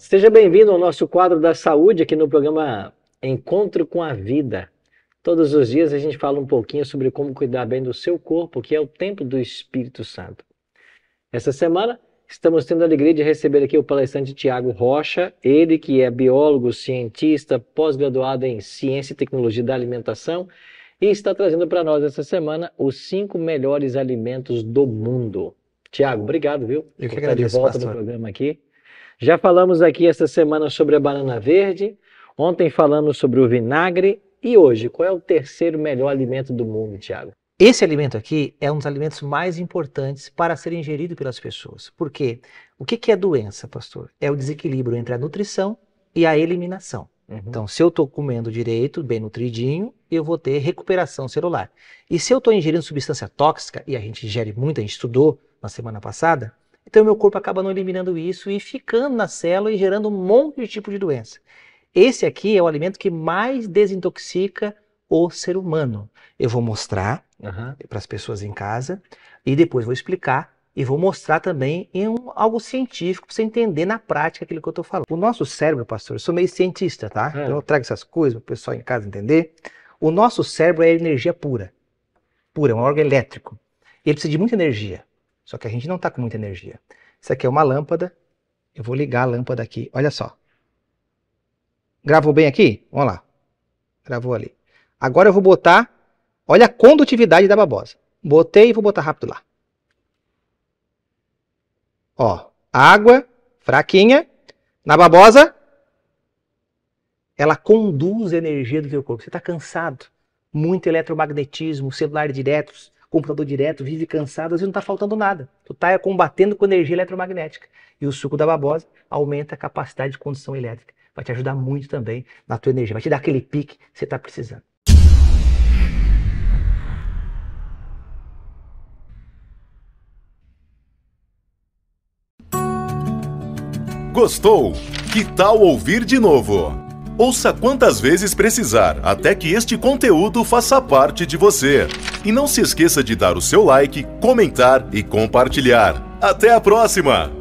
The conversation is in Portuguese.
Seja bem-vindo ao nosso quadro da saúde aqui no programa Encontro com a Vida. Todos os dias a gente fala um pouquinho sobre como cuidar bem do seu corpo, que é o templo do Espírito Santo. Essa semana estamos tendo a alegria de receber aqui o palestrante Tiago Rocha, ele que é biólogo, cientista, pós-graduado em Ciência e Tecnologia da Alimentação e está trazendo para nós essa semana os cinco melhores alimentos do mundo. Tiago, obrigado, viu? Eu que agradeço, de volta pastor. no programa aqui. Já falamos aqui essa semana sobre a banana verde, ontem falamos sobre o vinagre e hoje, qual é o terceiro melhor alimento do mundo, Tiago? Esse alimento aqui é um dos alimentos mais importantes para ser ingerido pelas pessoas. Por quê? O que, que é doença, pastor? É o desequilíbrio entre a nutrição e a eliminação. Uhum. Então, se eu estou comendo direito, bem nutridinho, eu vou ter recuperação celular. E se eu estou ingerindo substância tóxica, e a gente ingere muito, a gente estudou na semana passada, então, meu corpo acaba não eliminando isso e ficando na célula e gerando um monte de tipo de doença. Esse aqui é o alimento que mais desintoxica o ser humano. Eu vou mostrar uhum. para as pessoas em casa e depois vou explicar e vou mostrar também em um, algo científico para você entender na prática aquilo que eu estou falando. O nosso cérebro, pastor, eu sou meio cientista, tá? É. Então eu trago essas coisas para o pessoal em casa entender. O nosso cérebro é energia pura. Pura, é um órgão elétrico. ele precisa de muita energia. Só que a gente não está com muita energia. Isso aqui é uma lâmpada. Eu vou ligar a lâmpada aqui. Olha só. Gravou bem aqui? Vamos lá. Gravou ali. Agora eu vou botar... Olha a condutividade da babosa. Botei e vou botar rápido lá. Ó, água fraquinha. Na babosa, ela conduz a energia do teu corpo. Você está cansado. Muito eletromagnetismo, celular diretos, computador direto, vive cansado, às vezes não está faltando nada. Tu está combatendo com energia eletromagnética. E o suco da babosa aumenta a capacidade de condução elétrica. Vai te ajudar muito também na tua energia, vai te dar aquele pique que você está precisando. Gostou? Que tal ouvir de novo? Ouça quantas vezes precisar até que este conteúdo faça parte de você. E não se esqueça de dar o seu like, comentar e compartilhar. Até a próxima!